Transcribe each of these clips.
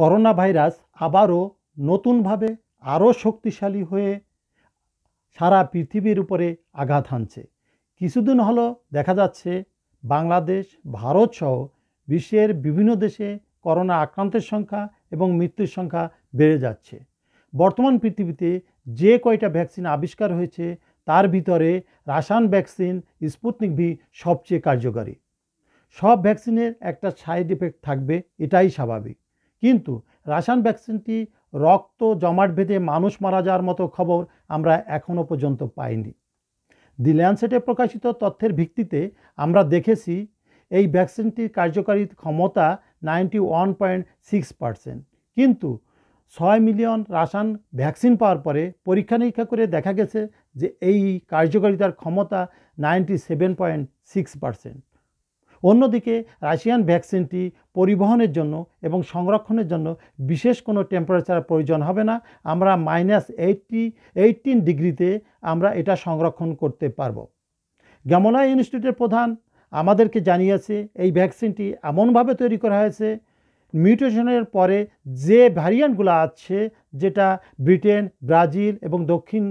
corona virus আবারও নতুনভাবে আরও শক্তিশালী হয়ে সারা পৃথিবীর উপরে আঘাত হানছে কিছুদিন হল দেখা যাচ্ছে বাংলাদেশ ভারত সহ বিশ্বের বিভিন্ন দেশে করোনা আক্রান্তের সংখ্যা এবং মৃত্যুর সংখ্যা বেড়ে যাচ্ছে বর্তমান পৃথিবীতে যে কয়টা ভ্যাকসিন আবিষ্কার হয়েছে তার ভিতরে রাসায়ন ভ্যাকসিন স্পুটনিক ভি সবচেয়ে কার্যকারী সব ভ্যাকসিনের একটা সাইড এফেক্ট থাকবে এটাই স্বাভাবিক কিন্তু রাশান ভ্যাকসিনটি রক্ত জমাট বেঁধে মানুষ মারা যাওয়ার মতো খবর আমরা এখনও পর্যন্ত পাইনি দি ল্যান্ডসেটে প্রকাশিত তথ্যের ভিত্তিতে আমরা দেখেছি এই ভ্যাকসিনটির কার্যকারী ক্ষমতা ninety one point six percent কিন্তু ছয় মিলিয়ন রাশান ভ্যাকসিন পাওয়ার পরে পরীক্ষা নিরীক্ষা করে দেখা গেছে যে এই কার্যকারিতার ক্ষমতা ninety seven point six percent অন্যদিকে রাশিয়ান ভ্যাকসিনটি পরিবহনের জন্য এবং সংরক্ষণের জন্য বিশেষ কোনো টেম্পারেচার প্রয়োজন হবে না আমরা মাইনাস এইটটি এইটিন ডিগ্রিতে আমরা এটা সংরক্ষণ করতে পারব গ্যামলা ইনস্টিটিউটের প্রধান আমাদেরকে জানিয়েছে এই ভ্যাকসিনটি এমনভাবে তৈরি করা হয়েছে মিউটেশনের পরে যে ভ্যারিয়েন্টগুলো আছে যেটা ব্রিটেন ব্রাজিল এবং দক্ষিণ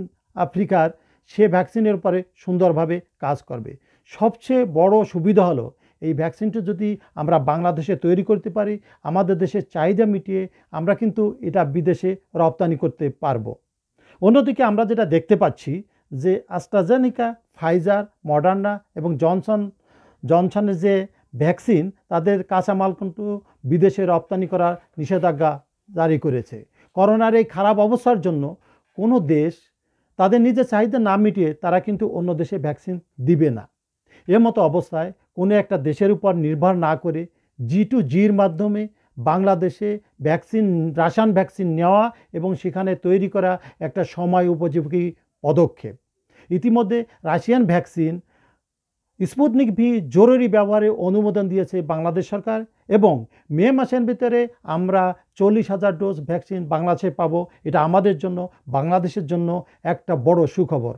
আফ্রিকার সে ভ্যাকসিনের পরে সুন্দরভাবে কাজ করবে সবচেয়ে বড় সুবিধা হলো এই ভ্যাকসিনটা যদি আমরা বাংলাদেশে তৈরি করতে পারি আমাদের দেশের চাহিদা মিটিয়ে আমরা কিন্তু এটা বিদেশে রপ্তানি করতে পারবো অন্যদিকে আমরা যেটা দেখতে পাচ্ছি যে আস্ট্রাজেনিকা ফাইজার মডার্না এবং জনসন জনসনের যে ভ্যাকসিন তাদের কাঁচামাল কিন্তু বিদেশে রপ্তানি করার নিষেধাজ্ঞা জারি করেছে করোনার এই খারাপ অবস্থার জন্য কোনো দেশ তাদের নিজের চাহিদা না মিটিয়ে তারা কিন্তু অন্য দেশে ভ্যাকসিন দিবে না এর মতো অবস্থায় কোনো একটা দেশের উপর নির্ভর না করে জি টু জির মাধ্যমে বাংলাদেশে ভ্যাকসিন রাসায়ন ভ্যাকসিন নেওয়া এবং সেখানে তৈরি করা একটা সময় উপযোগী পদক্ষেপ ইতিমধ্যে রাশিয়ান ভ্যাকসিন স্পুটনিক ভি জরুরি ব্যবহারে অনুমোদন দিয়েছে বাংলাদেশ সরকার এবং মে মাসের ভিতরে আমরা চল্লিশ হাজার ডোজ ভ্যাকসিন বাংলাদেশে পাবো এটা আমাদের জন্য বাংলাদেশের জন্য একটা বড় সুখবর